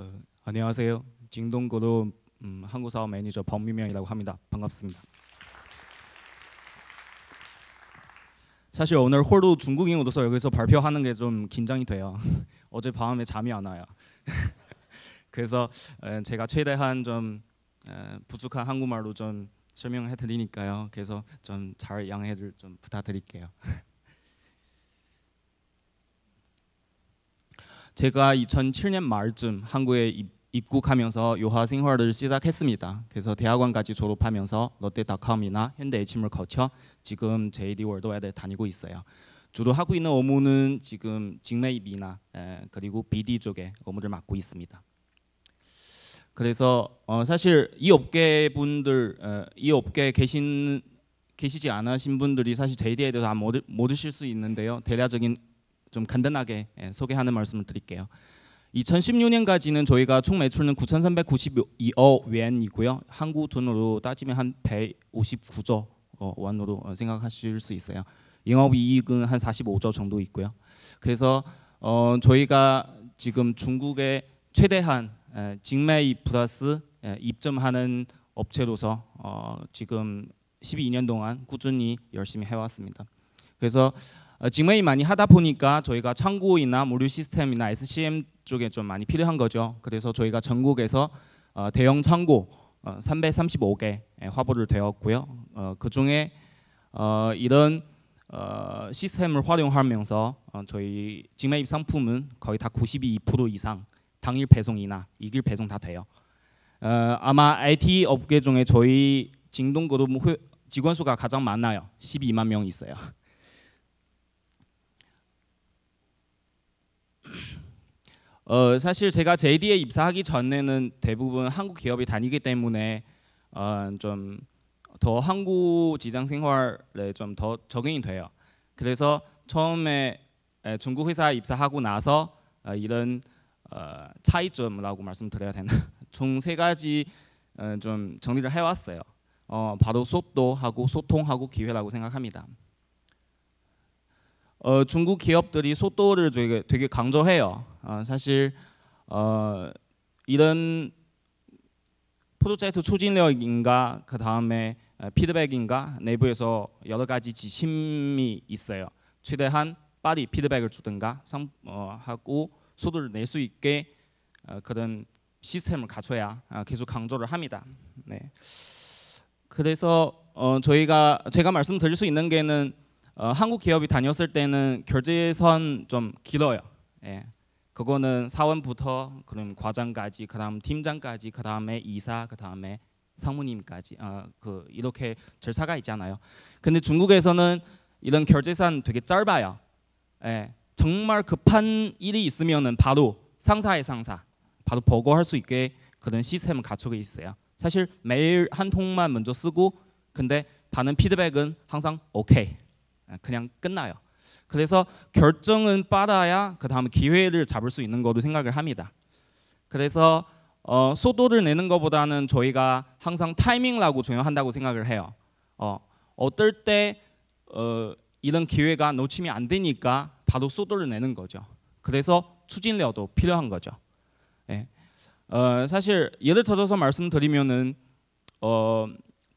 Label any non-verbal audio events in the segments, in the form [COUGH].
어, 안녕하세요. 징동그룹 음, 한국사업 매니저 범미명이라고 합니다. 반갑습니다. 사실 오늘 홀로 중국인으로서 여기서 발표하는 게 좀 긴장이 돼요. [LAUGHS] 어제 밤에 잠이 안 와요. [LAUGHS] 그래서 제가 최대한 좀 부족한 한국말로 좀 설명해 드리니까요. 그래서 좀잘 양해를 좀 부탁드릴게요. [LAUGHS] 제가 2007년 말쯤 한국에 입국하면서 요하 생활을 시작했습니다. 그래서 대학원까지 졸업하면서 롯데닷컴이나 현대HM을 거쳐 지금 JD 월드와이드 다니고 있어요. 주로 하고 있는 업무는 지금 직매입이나 그리고 BD 쪽에 업무를 맡고 있습니다. 그래서 어 사실 이 업계 분들 이업계 계신 계시지 않으신 분들이 사실 JD에 대해서 모르, 모르실 수 있는데요. 대략적인 좀 간단하게 예, 소개하는 말씀을 드릴게요. 2016년까지는 저희가 총 매출은 9,392억 웬이고요. 한국 돈으로 따지면 한 159조 원으로 어, 생각하실 수 있어요. 영업이익은 한 45조 정도 있고요. 그래서 어, 저희가 지금 중국의 최대한 예, 직매입 플러스 예, 입점하는 업체로서 어, 지금 12년 동안 꾸준히 열심히 해왔습니다. 그래서 직매이 어, 많이 하다 보니까 저희가 창고이나 물류 시스템이나 SCM 쪽에 좀 많이 필요한 거죠. 그래서 저희가 전국에서 어, 대형 창고 335개 어, 화보를 되었고요. 그 중에 이런 시스템을 활용하면서 저희 직매입 상품은 거의 다 92% 이상 당일 배송이나 이길 배송 다 돼요. 아마 IT 업계 중에 저희 진동그룹 직원 수가 가장 많아요. 12만 명 있어요. 어, 사실 제가 JD에 입사하기 전에는 대부분 한국 기업이 다니기 때문에 어, 좀 더 한국 직장 생활에 좀 더 적응이 돼요. 그래서 처음에 중국 회사 입사하고 나서 어, 이런 어, 차이점이라고 말씀드려야 되나? [LAUGHS] 총세 가지 어, 좀 정리를 해왔어요. 어, 바로 수도 하고 소통하고 기회라고 생각합니다. 어, 중국 기업들이 속도를 되게, 되게 강조해요. 어, 사실 어, 이런 프로젝트 추진력인가 그 다음에 어, 피드백인가 내부에서 여러 가지 지심이 있어요. 최대한 빨리 피드백을 주든가 상, 어, 하고 소득을 낼수 있게 어, 그런 시스템을 갖춰야 어, 계속 강조를 합니다. 네. 그래서 어, 저희가 제가 말씀드릴 수 있는 게는 어, 한국 기업이 다녔을 때는 결제선 좀 길어요. 예. 그거는 사원부터 그럼 과장까지 그다음 팀장까지 그다음에 이사 그다음에 상무님까지 어, 그 이렇게 절차가 있잖아요. 근데 중국에서는 이런 결제선 되게 짧아요. 예. 정말 급한 일이 있으면은 바로 상사의 상사 바로 보고할 수 있게 그런 시스템을 갖추고 있어요. 사실 매일 한 통만 먼저 쓰고 근데 받는 피드백은 항상 오케이 아, 그냥 끝나요. 그래서 결정은 빠르야 그다음 기회를 잡을 수 있는 거도 생각을 합니다. 그래서 어, 소도를 내는 것보다는 저희가 항상 타이밍라고 중요한다고 생각을 해요. 어, 어떨 때 어, 이런 기회가 놓치면 안 되니까 바로 소도를 내는 거죠. 그래서 추진력도 필요한 거죠. 예. 어, 사실 예를 들어서 말씀드리면은 어,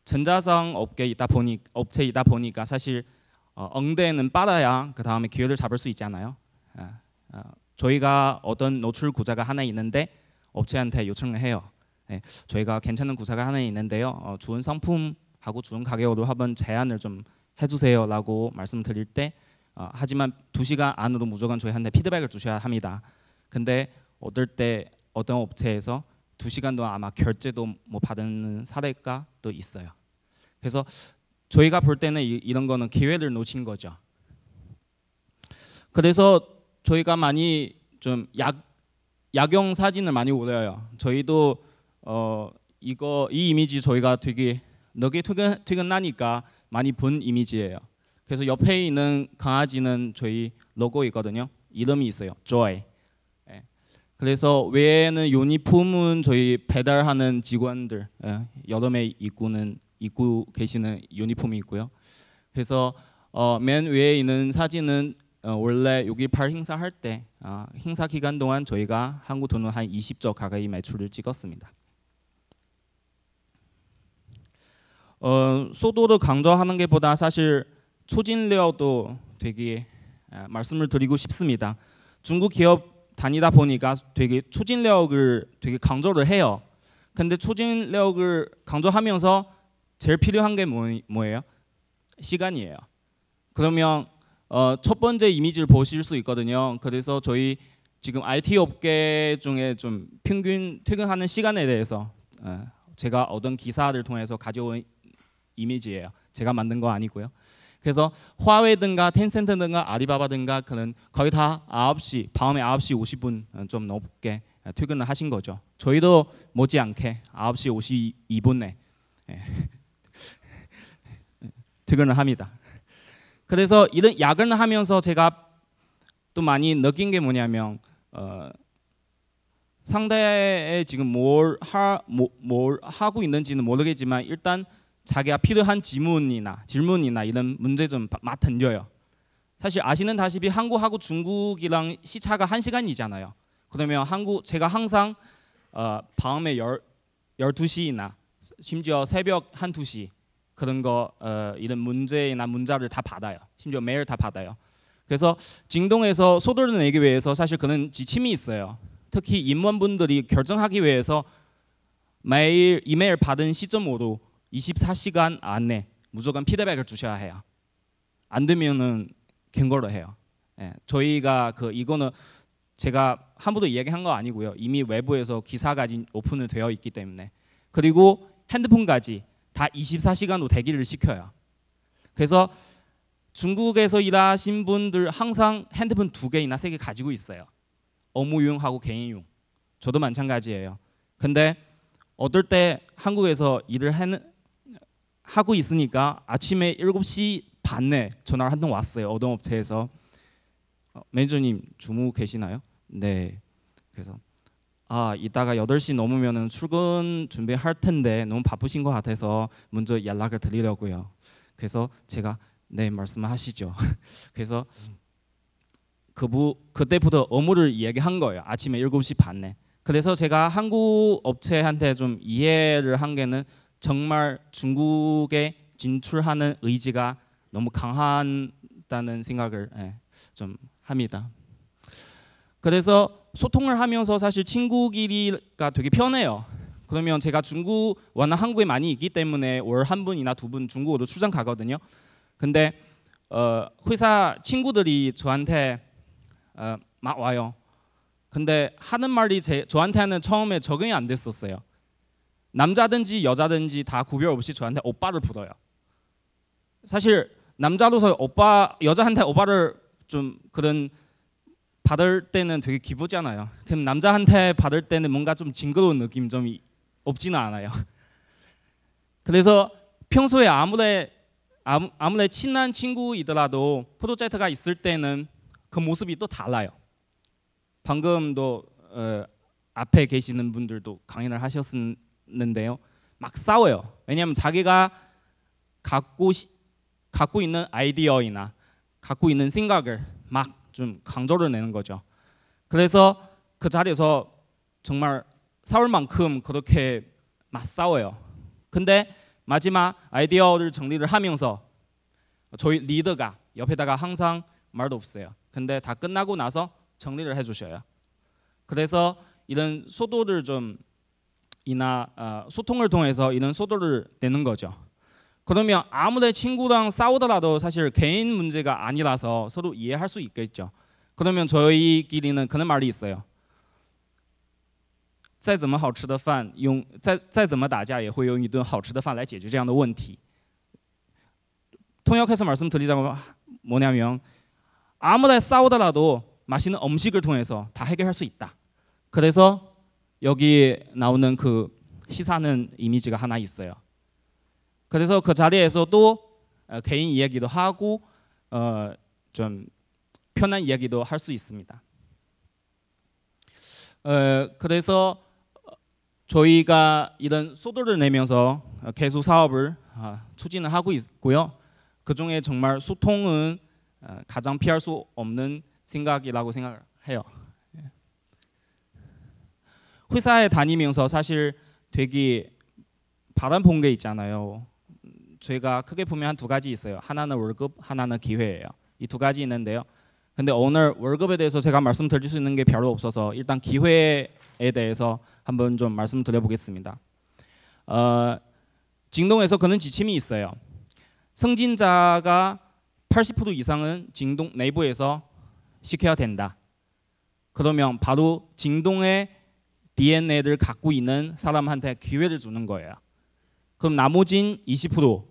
전자상 업계이다 보니 업체이다 보니까 사실 어, 엉대는 빨아야 그 다음에 기회를 잡을 수 있잖아요. 어, 예, 어, 저희가 어떤 노출 구자가 하나 있는데 업체한테 요청을 해요. 네, 저희가 괜찮은 구자가 하나 있는데요. 어, 좋은 상품하고 좋은 가격으로 한번 제안을 좀 해주세요라고 말씀드릴 때 어, 하지만 두 시간 안으로 무조건 저희한테 피드백을 주셔야 합니다. 근데 어떨 때 어떤 업체에서 두 시간 동 아마 결제도 못 뭐 받은 사례가 또 있어요. 그래서 저희가 볼 때는 이, 런 거는 기회를 놓친 거죠. 그래서 저희가 많이 좀 약, 야경 사진을 많이 올려요. 저희도 어, 이거 이 이미지 저희가 되게 너게 퇴근 퇴근나니까 많이 본 이미지예요. 그래서 옆에 있는 강아지는 저희 로고이거든요. 이름이 있어요. Joy. 예. 그래서 외에는 유니폼은 저희 배달하는 직원들 예. 여름에 입고는 입고 계시는 유니폼이 있고요. 그래서 어, 맨 위에 있는 사진은 어, 원래 여기 팔 행사할 때 어, 행사 기간 동안 저희가 한국 돈으로 한 20조 가까이 매출을 찍었습니다. 어, 소도를 강조하는 게보다 사실 추진력도 되게 어, 말씀을 드리고 싶습니다. 중국 기업 다니다 보니까 되게 추진력을 되게 강조를 해요. 근데 추진력을 강조하면서 제일 필요한 게 뭐, 뭐예요? 시간이에요. 그러면 어, 첫 번째 이미지를 보실 수 있거든요. 그래서 저희 지금 IT 업계 중에 좀 평균 퇴근하는 시간에 대해서 어, 제가 어떤 기사를 통해서 가져온 이미지예요. 제가 만든 거 아니고요. 그래서 화웨이든가 텐센트든가 아리바바든가 그는 거의 다 9시, 밤에 9시 50분 어, 좀 넘게 퇴근을 하신 거죠. 저희도 못지않게 9시 52분에 퇴근을 합니다. 그래서 이런 야근을 하면서 제가 또 많이 느낀 게 뭐냐면 어, 상대에 지금 뭘, 하, 뭐, 뭘 하고 있는지는 모르겠지만 일단 자기가 필요한 질문이나 질문이나 이런 문제 좀맡던려요 사실 아시는 다시피 한국하고 중국이랑 시차가 한 시간이잖아요. 그러면 한국 제가 항상 어, 밤에 열, 12시나 심지어 새벽 한 2시 그런 거 어, 이런 문제나 문자를 다 받아요. 심지어 메일다 받아요. 그래서 진동에서 소돌를 내기 위해서 사실 그는 지침이 있어요. 특히 임원분들이 결정하기 위해서 매일 이메일 받은 시점으로 24시간 안에 무조건 피드백을 주셔야 해요. 안 되면은 경고로 해요. 예, 저희가 그 이거는 제가 함부로 이야기한 거 아니고요. 이미 외부에서 기사가 오픈을 되어 있기 때문에 그리고 핸드폰까지 다 24시간으로 대기를 시켜요. 그래서 중국에서 일하신 분들 항상 핸드폰 두 개나 이세개 가지고 있어요. 업무용하고 개인용. 저도 마찬가지예요. 근데 어떨 때 한국에서 일을 하는, 하고 있으니까 아침에 7시 반에 전화를한 통 왔어요. 어떤 업체에서. 어, 매니저님 주무 계시나요? 네. 그래서 아 이따가 8시 넘으면 출근 준비할 텐데 너무 바쁘신 것 같아서 먼저 연락을 드리려고요. 그래서 제가 네 말씀하시죠. [LAUGHS] 그래서 그부 그때부터 업무를 얘기한 거예요. 아침에 7시 반에. 그래서 제가 한국 업체한테 좀 이해를 한 게는 정말 중국에 진출하는 의지가 너무 강하다는 생각을 예, 좀 합니다. 그래서 소통을 하면서 사실 친구끼리가 되게 편해요. 그러면 제가 중국어나 한국에 많이 있기 때문에 월 한 분이나 두 분 중국어로 출장 가거든요. 근데 어, 회사 친구들이 저한테 어, 막 와요. 근데 하는 말이 제, 저한테는 처음에 적응이 안 됐었어요. 남자든지 여자든지 다 구별 없이 저한테 오빠를 불어요. 사실 남자로서 오빠 여자한테 오빠를 좀 그런 받을 때는 되게 기쁘잖아요. 그럼 남자한테 받을 때는 뭔가 좀 징그러운 느낌 좀 없지는 않아요. [LAUGHS] 그래서 평소에 아무래 아무, 아무래 친한 친구이더라도 프로젝트가 있을 때는 그 모습이 또 달라요. 방금도 어, 앞에 계시는 분들도 강연을 하셨는데요. 막 싸워요. 왜냐하면 자기가 갖고 갖고 있는 아이디어이나 갖고 있는 생각을 막좀 강조를 내는 거죠. 그래서 그 자리에서 정말 싸울만큼 그렇게 맞싸워요. 근데 마지막 아이디어를 정리를 하면서 저희 리더가 옆에다가 항상 말도 없어요. 근데 다 끝나고 나서 정리를 해주셔요. 그래서 이런 소도를 좀 이나 아, 소통을 통해서 이런 소도를 내는 거죠. 그러면 아무리 친구랑 싸우더라도 사실 개인 문제가 아니라서 서로 이해할 수 있겠죠. 그러면 저희끼리는 그런 말이 있어요. 再怎么好吃的饭，用再再怎么打架也会用一顿好吃的饭来解决这样的问题。 통역해서 말씀드리자면 뭐냐면 아무나 싸우더라도 맛있는 음식을 통해서 다 해결할 수 있다. 그래서 여기 나오는 그 시사는 이미지가 하나 있어요. 그래서 그 자리에서도 어, 개인 이야기도 하고 어, 좀 편한 이야기도 할 수 있습니다. 어, 그래서 어, 저희가 이런 소도를 내면서 어, 개수 사업을 추진을 하고 있고요. 그 중에 정말 소통은 가장 피할 수 없는 생각이라고 생각해요. 예. 회사에 다니면서 사실 되게 바람 본게 있잖아요. 저희가 크게 보면 한두 가지 있어요. 하나는 월급, 하나는 기회예요. 이 두 가지 있는데요. 근데 오늘 월급에 대해서 제가 말씀드릴 수 있는 게 별로 없어서 일단 기회에 대해서 한번 좀 말씀드려보겠습니다. 어, 진동에서 그는 지침이 있어요. 승진자가 80% 이상은 진동 내부에서 시켜야 된다. 그러면 바로 진동의 DNA를 갖고 있는 사람한테 기회를 주는 거예요. 그럼 나머진 20%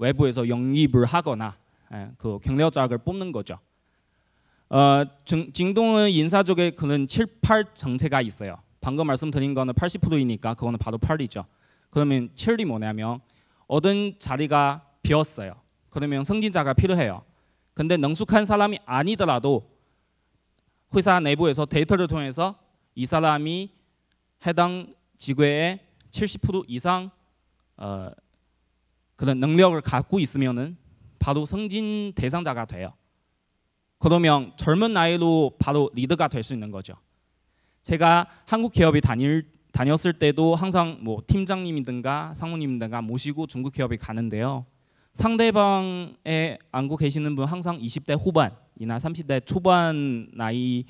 외부에서 영입을 하거나 예, 그 경력자를 뽑는 거죠. 어, 진, 동은 인사 쪽에 그는 7, 8 정체가 있어요. 방금 말씀드린 거는 80%이니까 그거는 바로 8이죠. 그러면 7이 뭐냐면 얻은 자리가 비었어요. 그러면 승진자가 필요해요. 근데 능숙한 사람이 아니더라도 회사 내부에서 데이터를 통해서 이 사람이 해당 직회의 70% 이상 어, 그런 능력을 갖고 있으면은 바로 승진 대상자가 돼요. 그러면 젊은 나이로 바로 리드가 될 수 있는 거죠. 제가 한국 기업에 다닐 다녔을 때도 항상 뭐 팀장님이든가 상무님이든가 모시고 중국 기업에 가는데요. 상대방에 안고 계시는 분 항상 20대 후반이나 30대 초반 나이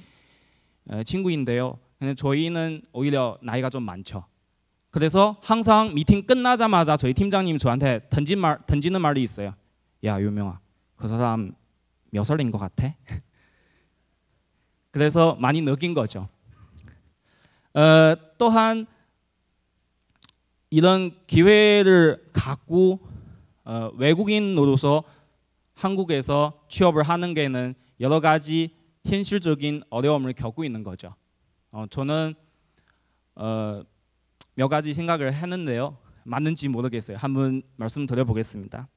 어, 친구인데요. 저희는 오히려 나이가 좀 많죠. 그래서 항상 미팅 끝나자마자 저희 팀장님 저한테 던진 말, 던지는 말이 있어요. 야 유명아 그 사람 몇 살인 것 같아? [LAUGHS] 그래서 많이 느낀 거죠. 어, 또한 이런 기회를 갖고 어, 외국인으로서 한국에서 취업을 하는 게는 여러 가지 현실적인 어려움을 겪고 있는 거죠. 어, 저는 어, 몇 가지 생각을 했는데요. 맞는지 모르겠어요. 한번 말씀드려보겠습니다.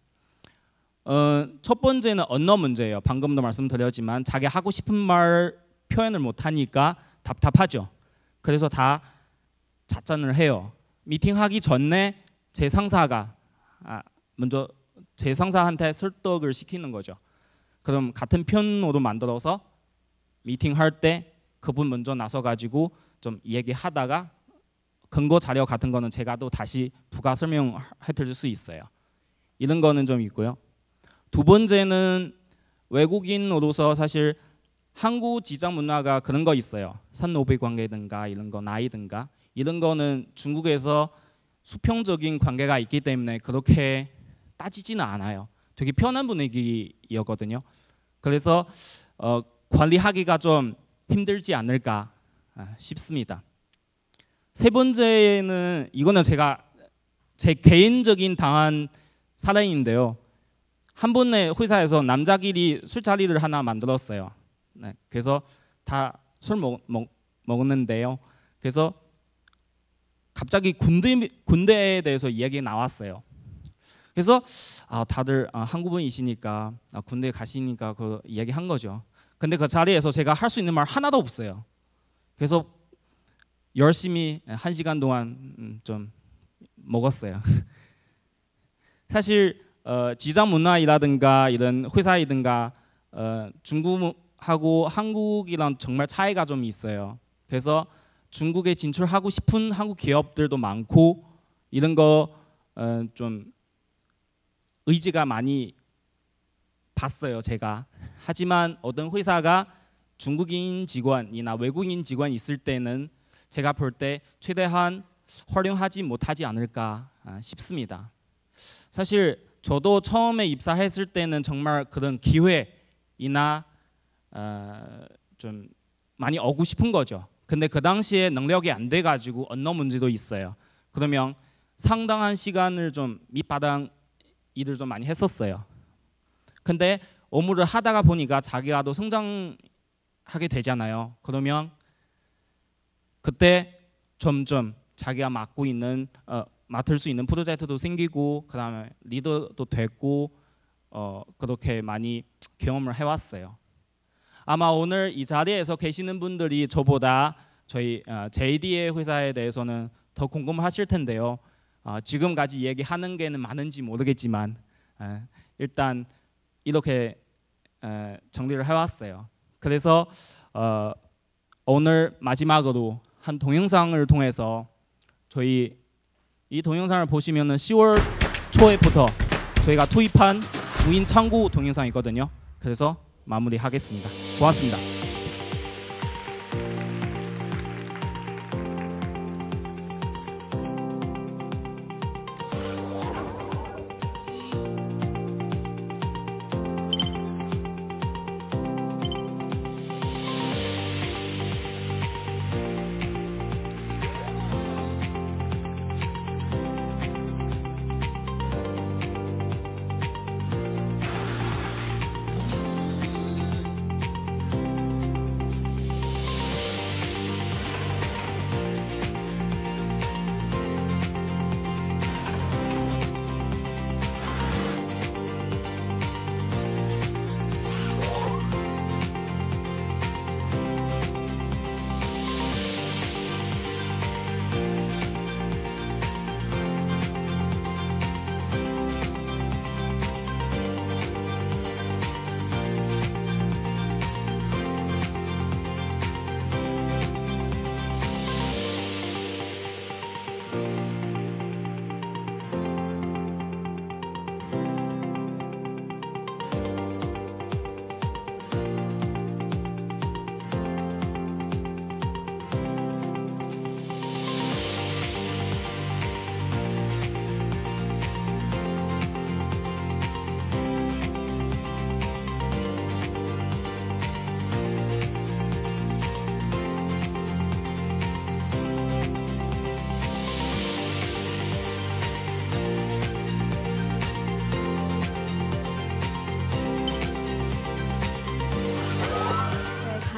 어, 첫 번째는 언어 문제예요. 방금도 말씀드렸지만 자기 하고 싶은 말 표현을 못하니까 답답하죠. 그래서 다 자짠을 해요. 미팅하기 전에 제 상사가 아, 먼저 제 상사한테 설득을 시키는 거죠. 그럼 같은 편으로 만들어서 미팅할 때 그분 먼저 나서 가지고 좀 얘기하다가 근거 자료 같은 거는 제가 또 다시 부가 설명해 드릴 수 있어요. 이런 거는 좀 있고요. 두 번째는 외국인으로서 사실 한국 지적 문화가 그런 거 있어요. 산노비 관계든가 이런 거 나이든가 이런 거는 중국에서 수평적인 관계가 있기 때문에 그렇게 따지지는 않아요. 되게 편한 분위기였거든요. 그래서 어, 관리하기가 좀 힘들지 않을까 아, 싶습니다. 세 번째는 이거는 제가 제 개인적인 당한 사례인데요. 한 번의 회사에서 남자끼리 술자리를 하나 만들었어요. 네, 그래서 다 술 먹었는데요. 그래서 갑자기 군대 군대에 대해서 이야기 나왔어요. 그래서 아, 다들 아, 한국분이시니까 아, 군대 가시니까 그 이야기 한 거죠. 근데 그 자리에서 제가 할 수 있는 말 하나도 없어요. 그래서 열심히 한 시간 동안 음, 좀 먹었어요. [LAUGHS] 사실 어, 지장 문화이라든가 이런 회사이든가 어, 중국하고 한국이랑 정말 차이가 좀 있어요. 그래서 중국에 진출하고 싶은 한국 기업들도 많고 이런 거좀 어, 의지가 많이 봤어요 제가. 하지만 어떤 회사가 중국인 직원이나 외국인 직원 있을 때는 제가 볼 때 최대한 활용하지 못하지 않을까 아, 싶습니다. 사실 저도 처음에 입사했을 때는 정말 그런 기회이나 어, 좀 많이 얻고 싶은 거죠. 근데 그 당시에 능력이 안 돼가지고 언어 문제도 있어요. 그러면 상당한 시간을 좀 밑바닥 일을 좀 많이 했었어요. 근데 업무를 하다가 보니까 자기가 또 성장하게 되잖아요. 그러면 그때 점점 자기가 맡고 있는 어, 맡을 수 있는 프로젝트도 생기고 그다음에 리더도 됐고 어, 그렇게 많이 경험을 해왔어요. 아마 오늘 이 자리에서 계시는 분들이 저보다 저희 어, JD의 회사에 대해서는 더 궁금하실 텐데요. 어, 지금까지 얘기하는 게는 많은지 모르겠지만 에, 어, 일단 이렇게 에, 어, 정리를 해왔어요. 그래서 어, 오늘 마지막으로 한 동영상을 통해서 저희 이 동영상을 보시면은 10월 초에부터 저희가 투입한 무인 창고 동영상이 거든요 그래서 마무리하겠습니다. 고맙습니다.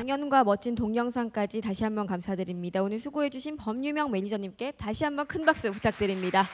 강연과 멋진 동영상까지 다시 한 번 감사드립니다. 오늘 수고해주신 법유명 매니저님께 다시 한 번 큰 박수 부탁드립니다.